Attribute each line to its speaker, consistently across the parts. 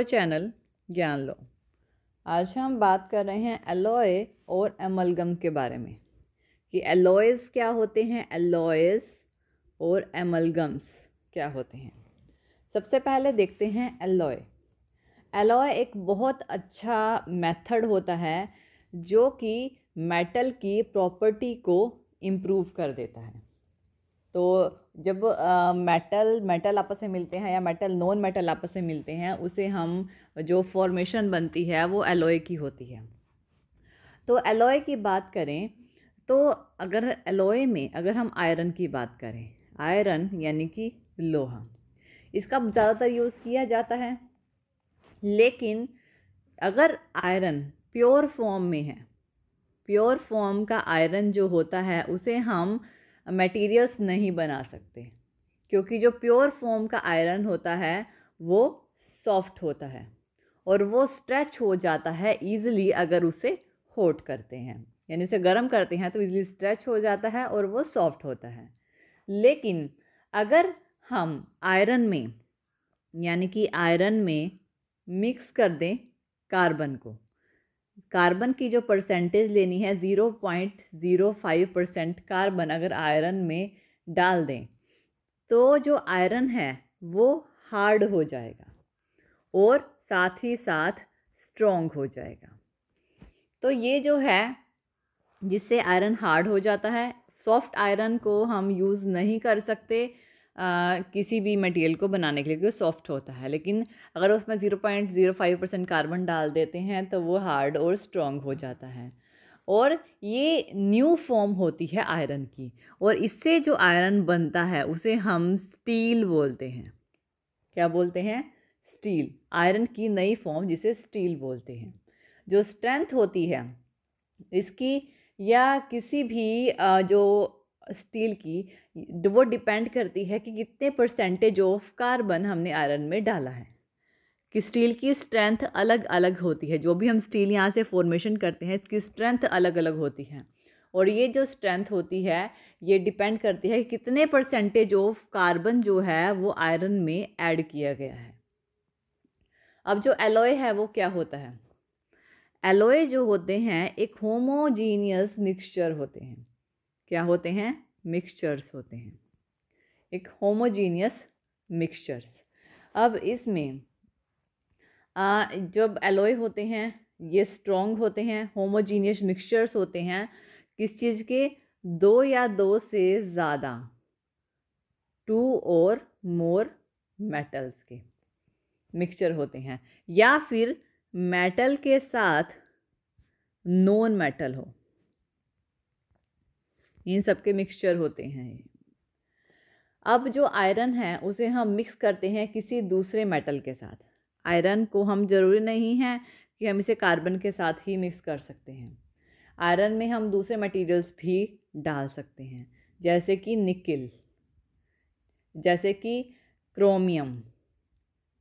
Speaker 1: channel ज्ञान लो आज हम बात कर रहे हैं एलोए और एमलगम के बारे में कि एलोएस क्या होते हैं एलोएस और एमलगम्स क्या होते हैं सबसे पहले देखते हैं एलोए एलोए एक बहुत अच्छा मेथड होता है जो कि मेटल की प्रॉपर्टी को इम्प्रूव कर देता है तो जब आ, मेटल मेटल आपस में मिलते हैं या मेटल नॉन मेटल आपस में मिलते हैं उसे हम जो फॉर्मेशन बनती है वो एलोए की होती है तो एलोए की बात करें तो अगर एलोए में अगर हम आयरन की बात करें आयरन यानी कि लोहा इसका ज़्यादातर यूज़ किया जाता है लेकिन अगर आयरन प्योर फॉर्म में है प्योर फॉर्म का आयरन जो होता है उसे हम मटेरियल्स नहीं बना सकते क्योंकि जो प्योर फॉर्म का आयरन होता है वो सॉफ्ट होता है और वो स्ट्रेच हो जाता है ईजिली अगर उसे होट करते हैं यानी उसे गर्म करते हैं तो ईजिली स्ट्रेच हो जाता है और वो सॉफ्ट होता है लेकिन अगर हम आयरन में यानी कि आयरन में मिक्स कर दें कार्बन को कार्बन की जो परसेंटेज लेनी है zero point zero five percent carbon अगर आयरन में डाल दें तो जो आयरन है वो हार्ड हो जाएगा और साथ ही साथ स्ट्रॉन्ग हो जाएगा तो ये जो है जिससे आयरन हार्ड हो जाता है सॉफ्ट आयरन को हम यूज़ नहीं कर सकते आ, किसी भी मटेरियल को बनाने के लिए क्योंकि सॉफ्ट होता है लेकिन अगर उसमें zero point zero five percent carbon डाल देते हैं तो वो हार्ड और स्ट्रॉन्ग हो जाता है और ये न्यू फॉर्म होती है आयरन की और इससे जो आयरन बनता है उसे हम स्टील बोलते हैं क्या बोलते हैं स्टील आयरन की नई फॉर्म जिसे स्टील बोलते हैं जो स्ट्रेंथ होती है इसकी या किसी भी जो स्टील की वो डिपेंड करती है कि कितने परसेंटेज ऑफ कार्बन हमने आयरन में डाला है कि स्टील की स्ट्रेंथ अलग अलग होती है जो भी हम स्टील यहाँ से फॉर्मेशन करते हैं इसकी स्ट्रेंथ अलग अलग होती है और ये जो स्ट्रेंथ होती है ये डिपेंड करती है कि कितने परसेंटेज ऑफ कार्बन जो है वो आयरन में ऐड किया गया है अब जो एलोए है वो क्या होता है एलोए जो होते हैं एक होमोजीनियस मिक्सचर होते हैं क्या होते हैं मिक्सचर्स होते हैं एक होमोजीनियस मिक्सचर्स अब इसमें जब एलोय होते हैं ये स्ट्रॉन्ग होते हैं होमोजीनियस मिक्सचर्स होते हैं किस चीज़ के दो या दो से ज़्यादा टू और मोर मेटल्स के मिक्सचर होते हैं या फिर मेटल के साथ नॉन मेटल हो इन सब के मिक्सचर होते हैं अब जो आयरन है उसे हम मिक्स करते हैं किसी दूसरे मेटल के साथ आयरन को हम ज़रूरी नहीं है कि हम इसे कार्बन के साथ ही मिक्स कर सकते हैं आयरन में हम दूसरे मटेरियल्स भी डाल सकते हैं जैसे कि निकिल जैसे कि क्रोमियम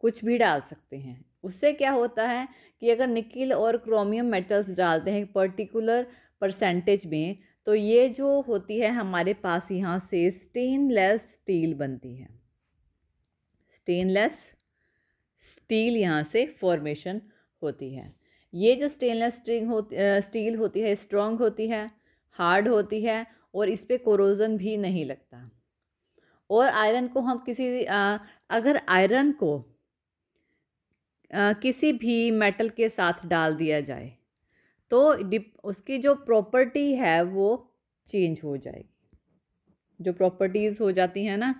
Speaker 1: कुछ भी डाल सकते हैं उससे क्या होता है कि अगर निकिल और क्रोमियम मेटल्स डालते हैं पर्टिकुलर परसेंटेज में तो ये जो होती है हमारे पास यहाँ से स्टेनलेस स्टील बनती है स्टेनलेस स्टील यहाँ से फॉर्मेशन होती है ये जो स्टेनलेस स्ट्रिंग होती स्टील होती है स्ट्रॉन्ग होती है हार्ड होती है और इस पर कोरोजन भी नहीं लगता और आयरन को हम किसी आ, अगर आयरन को आ, किसी भी मेटल के साथ डाल दिया जाए तो उसकी जो प्रॉपर्टी है वो चेंज हो जाएगी जो प्रॉपर्टीज़ हो जाती हैं ना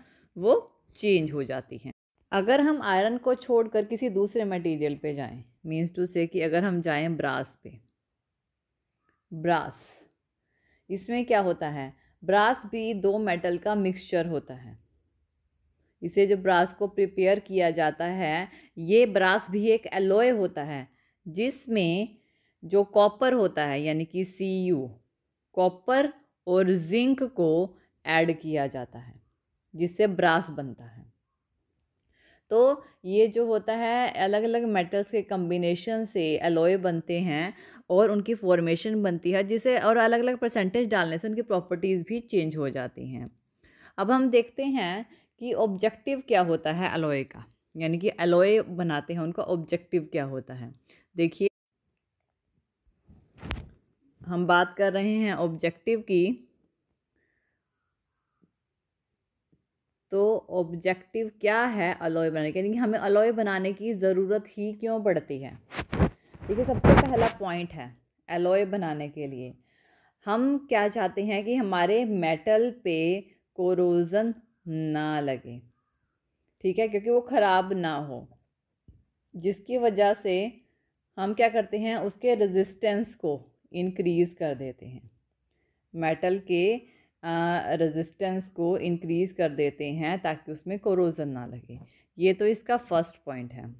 Speaker 1: वो चेंज हो जाती हैं अगर हम आयरन को छोड़कर किसी दूसरे मटेरियल पे जाएं मीन्स टू से कि अगर हम जाएं ब्रास पे ब्रास इसमें क्या होता है ब्रास भी दो मेटल का मिक्सचर होता है इसे जो ब्रास को प्रिपेयर किया जाता है ये ब्रास भी एक एलोए होता है जिसमें जो कॉपर होता है यानी कि सी यू कॉपर और जिंक को ऐड किया जाता है जिससे ब्रास बनता है तो ये जो होता है अलग अलग मेटल्स के कम्बिनेशन से एलोए बनते हैं और उनकी फॉर्मेशन बनती है जिसे और अलग अलग परसेंटेज डालने से उनकी प्रॉपर्टीज़ भी चेंज हो जाती हैं अब हम देखते हैं कि ऑब्जेक्टिव क्या होता है एलोए का यानी कि एलोए बनाते हैं उनका ऑब्जेक्टिव क्या होता है देखिए हम बात कर रहे हैं ऑब्जेक्टिव की तो ऑब्जेक्टिव क्या है अलॉय बनाने की यानी कि हमें अलॉय बनाने की ज़रूरत ही क्यों पड़ती है ठीक है सबसे पहला पॉइंट है अलॉय बनाने के लिए हम क्या चाहते हैं कि हमारे मेटल पे कोरोजन ना लगे ठीक है क्योंकि वो ख़राब ना हो जिसकी वजह से हम क्या करते हैं उसके रेजिस्टेंस को इनक्रीज़ कर देते हैं मेटल के रेजिस्टेंस को इंक्रीज़ कर देते हैं ताकि उसमें कोरोज़न ना लगे ये तो इसका फ़र्स्ट पॉइंट है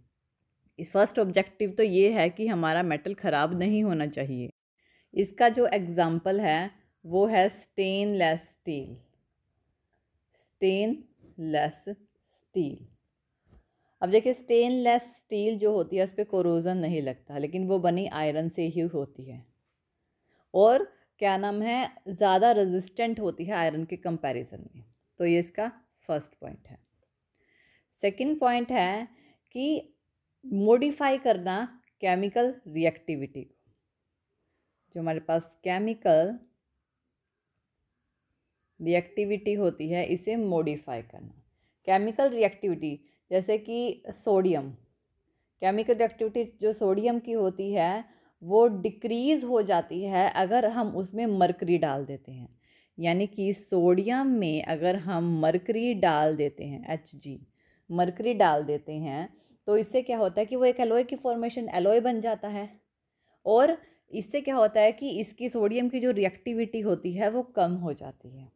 Speaker 1: फर्स्ट ऑब्जेक्टिव तो ये है कि हमारा मेटल ख़राब नहीं होना चाहिए इसका जो एग्ज़ाम्पल है वो है स्टेनलेस स्टील स्टेनलेस स्टील अब देखिए स्टेनलेस स्टील जो होती है उस पर कोरोज़न नहीं लगता लेकिन वो बनी आयरन से ही होती है और क्या नाम है ज़्यादा रेजिस्टेंट होती है आयरन के कंपैरिजन में तो ये इसका फर्स्ट पॉइंट है सेकंड पॉइंट है कि मॉडिफाई करना केमिकल रिएक्टिविटी को जो हमारे पास केमिकल रिएक्टिविटी होती है इसे मॉडिफाई करना केमिकल रिएक्टिविटी जैसे कि सोडियम केमिकल रिएक्टिविटी जो सोडियम की होती है वो डिक्रीज़ हो जाती है अगर हम उसमें मरकरी डाल देते हैं यानी कि सोडियम में अगर हम मरकरी डाल देते हैं एच जी मरकरी डाल देते हैं तो इससे क्या होता है कि वो एक एलोए की फॉर्मेशन एलोए बन जाता है और इससे क्या होता है कि इसकी सोडियम की जो रिएक्टिविटी होती है वो कम हो जाती है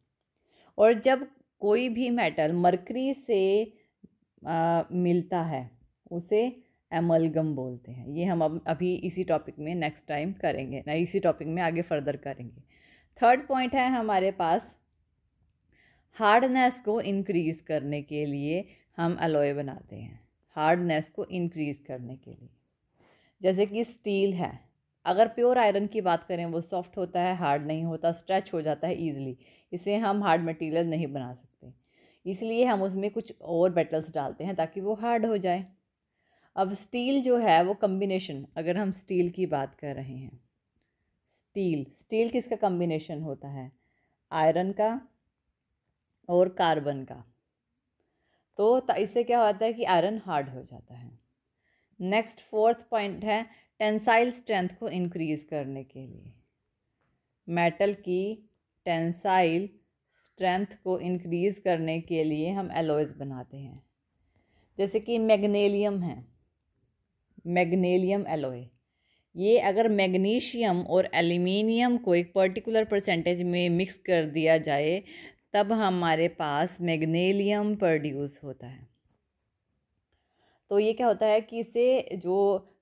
Speaker 1: और जब कोई भी मेटल मरकरी से आ, मिलता है उसे एमलगम बोलते हैं ये हम अब अभी इसी टॉपिक में नेक्स्ट टाइम करेंगे ना इसी टॉपिक में आगे फर्दर करेंगे थर्ड पॉइंट है हमारे पास हार्डनेस को इंक्रीज़ करने के लिए हम एलोए बनाते हैं हार्डनेस को इंक्रीज़ करने के लिए जैसे कि स्टील है अगर प्योर आयरन की बात करें वो सॉफ्ट होता है हार्ड नहीं होता स्ट्रेच हो जाता है ईजिली इसे हम हार्ड मटेरियल नहीं बना सकते इसलिए हम उसमें कुछ और मेटल्स डालते हैं ताकि वो हार्ड हो जाए अब स्टील जो है वो कम्बिनेशन अगर हम स्टील की बात कर रहे हैं स्टील स्टील किसका कम्बिनेशन होता है आयरन का और कार्बन का तो इससे क्या होता है कि आयरन हार्ड हो जाता है नेक्स्ट फोर्थ पॉइंट है टेंसाइल स्ट्रेंथ को इंक्रीज़ करने के लिए मेटल की टेंसाइल स्ट्रेंथ को इंक्रीज़ करने के लिए हम एलोइज बनाते हैं जैसे कि मैग्नीलियम है मैग्नीलियम एलोए ये अगर मैग्नीशियम और एल्यूमिनियम को एक पर्टिकुलर परसेंटेज में मिक्स कर दिया जाए तब हमारे पास मैग्नीलियम प्रोड्यूस होता है तो ये क्या होता है कि इसे जो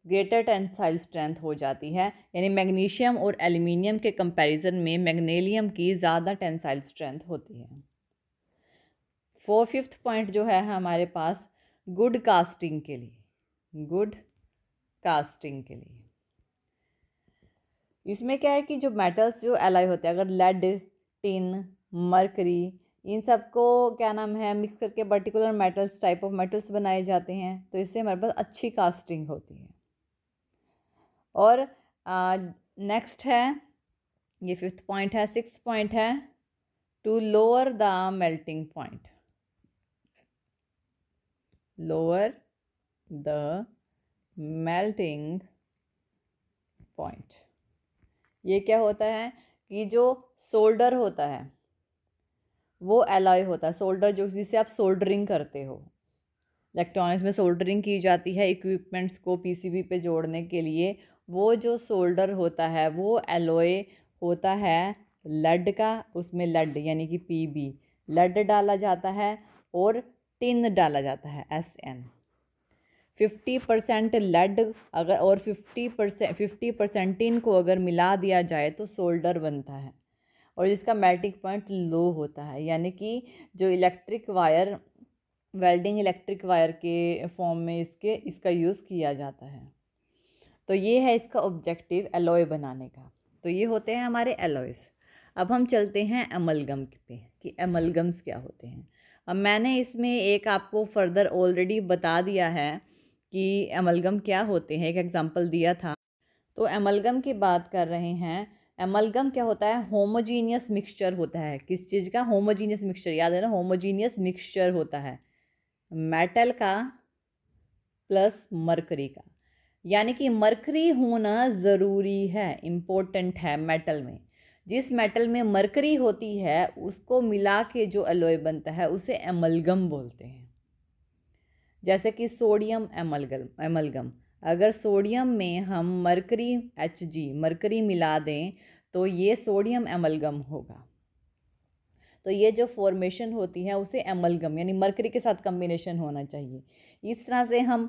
Speaker 1: ग्रेटर टेंसाइल स्ट्रेंथ हो जाती है यानी मैग्नीशियम और एल्यूमिनियम के कंपैरिजन में मैग्नीलियम की ज़्यादा टेंसाइल स्ट्रेंथ होती है फोर फिफ्थ पॉइंट जो है हमारे पास गुड कास्टिंग के लिए गुड कास्टिंग के लिए इसमें क्या है कि जो मेटल्स जो एलाई होते हैं अगर लेड टिन मरकरी इन सब को क्या नाम है मिक्स करके particular metals type of metals बनाए जाते हैं तो इससे हमारे पास अच्छी कास्टिंग होती है और नेक्स्ट है ये फिफ्थ पॉइंट है सिक्स पॉइंट है to lower the melting point lower the melting point ये क्या होता है कि जो सोल्डर होता है वो एलॉय होता है सोल्डर जो जिसे आप सोल्डरिंग करते हो इलेक्ट्रॉनिक्स में सोल्डरिंग की जाती है इक्विपमेंट्स को पीसीबी पे जोड़ने के लिए वो जो सोल्डर होता है वो एलोए होता है लेड का उसमें लेड यानी कि पीबी लेड डाला जाता है और टिन डाला जाता है S N fifty percent lead अगर और फिफ्टी परसेंट फिफ्टी परसेंटिन को अगर मिला दिया जाए तो सोल्डर बनता है और जिसका मेल्टिंग पॉइंट लो होता है यानी कि जो electric wire welding electric wire के फॉर्म में इसके इसका यूज़ किया जाता है तो ये है इसका ऑब्जेक्टिव एलोए बनाने का तो ये होते हैं हमारे एलोइस अब हम चलते हैं एमलगम पे कि एमलगम्स क्या होते हैं अब मैंने इसमें एक आपको फर्दर ऑलरेडी बता दिया है कि एमलगम क्या होते हैं एक एग्ज़ाम्पल दिया था तो एमलगम की बात कर रहे हैं एमलगम क्या होता है होमोजीनियस मिक्सचर होता है किस चीज़ का होमोजीनियस मिक्सचर याद है ना होमोजीनियस मिक्सचर होता है मेटल का प्लस मरकरी का यानी कि मरकरी होना ज़रूरी है इम्पोर्टेंट है मेटल में जिस मेटल में मरकरी होती है उसको मिला के जो एलोए बनता है उसे एमलगम बोलते हैं जैसे कि सोडियम एमलगम एमलगम अगर सोडियम में हम मरकरी एच जी मरकरी मिला दें तो ये सोडियम एमलगम होगा तो ये जो फॉर्मेशन होती है उसे एमलगम यानी मरकरी के साथ कम्बिनेशन होना चाहिए इस तरह से हम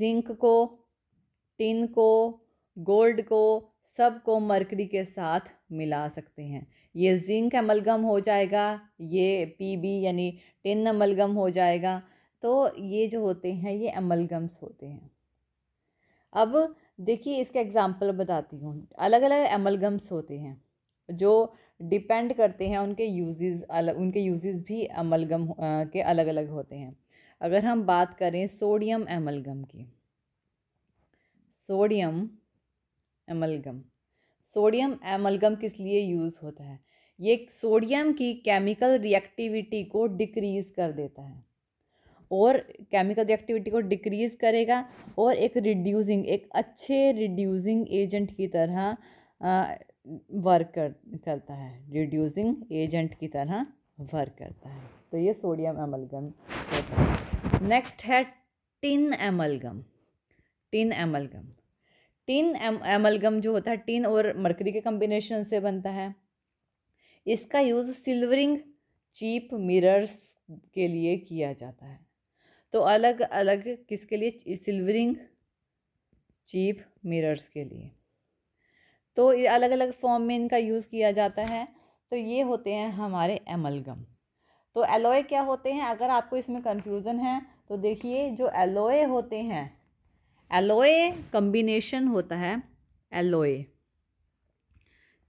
Speaker 1: जिंक को टिन को गोल्ड को सब को मरकरी के साथ मिला सकते हैं ये जिंक एमलगम हो जाएगा ये पी बी यानी टिन एमलगम हो जाएगा तो ये जो होते हैं ये एमलगम्स होते हैं अब देखिए इसका एग्ज़ाम्पल बताती हूँ अलग अलग एमलगम्स होते हैं जो डिपेंड करते हैं उनके यूजेस अलग उनके यूजेस भी अमलगम के अलग अलग होते हैं अगर हम बात करें सोडियम एमलगम की सोडियम एमलगम सोडियम एमलगम किस लिए यूज़ होता है ये सोडियम की केमिकल रिएक्टिविटी को डिक्रीज़ कर देता है और केमिकल रिएक्टिविटी को डिक्रीज़ करेगा और एक रिड्यूसिंग एक अच्छे रिड्यूसिंग एजेंट की तरह वर्क कर करता है रिड्यूसिंग एजेंट की तरह वर्क करता है तो ये सोडियम एमलगम होता है नेक्स्ट है tin amalgam tin amalgam tin एम एमलगम जो होता है टिन और मरकरी के कम्बिनेशन से बनता है इसका यूज़ सिल्वरिंग चीप मिरर्स के लिए किया जाता है तो अलग अलग किसके लिए सिल्वरिंग चीप मिरर्स के लिए तो अलग अलग फॉर्म में इनका यूज़ किया जाता है तो ये होते हैं हमारे एमलगम तो एलोए क्या होते हैं अगर आपको इसमें कन्फ्यूज़न है तो देखिए जो एलोए होते हैं एलोए कम्बिनेशन होता है एलोए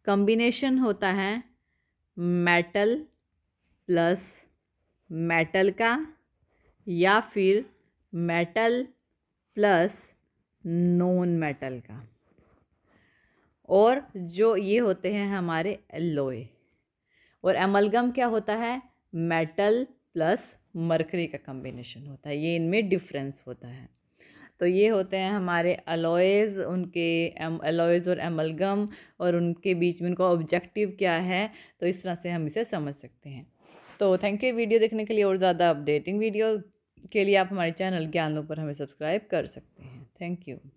Speaker 1: कम्बिनेशन होता है मेटल प्लस मेटल का या फिर मेटल प्लस नॉन मेटल का और जो ये होते हैं हमारे एलोए और एमलगम क्या होता है मेटल प्लस मरकरी का कम्बिनेशन होता है ये इनमें डिफरेंस होता है तो ये होते हैं हमारे अलॉयज़ उनके एम अलॉयज़ और एमलगम और उनके बीच में उनका ऑब्जेक्टिव क्या है तो इस तरह से हम इसे समझ सकते हैं तो थैंक यू वीडियो देखने के लिए और ज़्यादा अपडेटिंग वीडियो के लिए आप हमारे चैनल ज्ञान पर हमें सब्सक्राइब कर सकते हैं थैंक यू